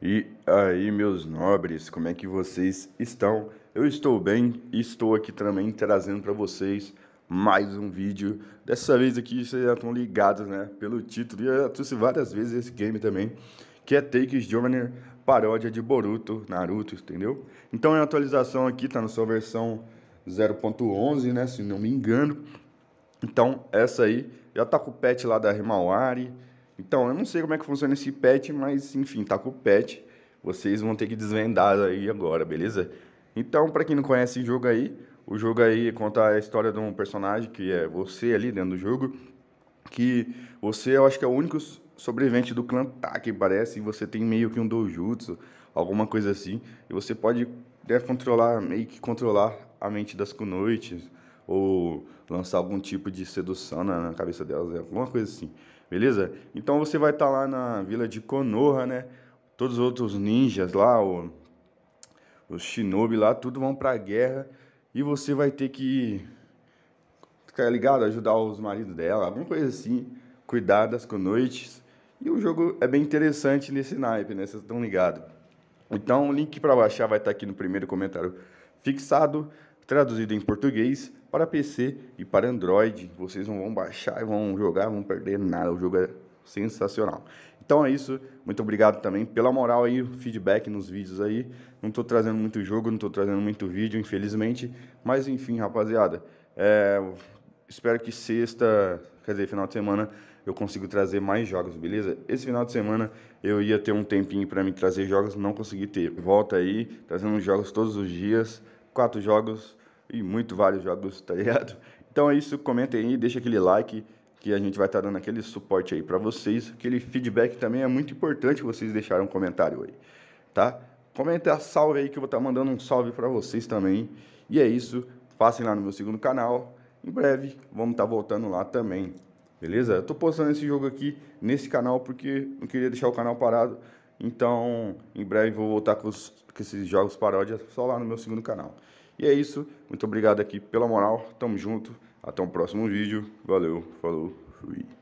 E aí, meus nobres, como é que vocês estão? Eu estou bem e estou aqui também trazendo para vocês mais um vídeo. Dessa vez aqui vocês já estão ligados, né? Pelo título, e eu trouxe várias vezes esse game também, que é Takes Journey, paródia de Boruto, Naruto, entendeu? Então é a atualização aqui, tá na sua versão 0.11, né? Se não me engano. Então, essa aí já tá com o patch lá da Rimawari. Então, eu não sei como é que funciona esse pet, mas enfim, tá com o pet. Vocês vão ter que desvendar aí agora, beleza? Então, para quem não conhece o jogo aí, o jogo aí conta a história de um personagem que é você ali dentro do jogo, que você eu acho que é o único sobrevivente do clã Que parece, e você tem meio que um doujutsu, alguma coisa assim, e você pode né, controlar, meio que controlar a mente das Kunoites, ou lançar algum tipo de sedução na, na cabeça delas, né? alguma coisa assim, beleza? Então você vai estar tá lá na vila de Konoha, né? Todos os outros ninjas lá, o, os shinobi lá, tudo vão pra guerra e você vai ter que, ficar ligado? Ajudar os maridos dela, alguma coisa assim, cuidar das noites. E o jogo é bem interessante nesse naipe, né? Vocês estão ligados. Então, o link para baixar vai estar tá aqui no primeiro comentário fixado, traduzido em português para PC e para Android. Vocês não vão baixar, vão jogar, vão perder nada. O jogo é sensacional. Então é isso. Muito obrigado também pela moral aí, feedback nos vídeos aí. Não tô trazendo muito jogo, não tô trazendo muito vídeo, infelizmente. Mas enfim, rapaziada. É... Espero que sexta, quer dizer, final de semana, eu consiga trazer mais jogos, beleza? Esse final de semana eu ia ter um tempinho para me trazer jogos, não consegui ter. Volta aí, trazendo jogos todos os dias, quatro jogos e muito vários jogos, tá ligado? Então é isso, comentem aí, deixa aquele like que a gente vai estar tá dando aquele suporte aí para vocês. Aquele feedback também é muito importante vocês deixarem um comentário aí, tá? Comenta a salve aí que eu vou estar tá mandando um salve para vocês também. E é isso, passem lá no meu segundo canal. Em breve vamos estar tá voltando lá também. Beleza? Eu tô postando esse jogo aqui nesse canal porque não queria deixar o canal parado. Então, em breve vou voltar com, os, com esses jogos paródia só lá no meu segundo canal. E é isso. Muito obrigado aqui pela moral. Tamo junto. Até o próximo vídeo. Valeu, falou, fui.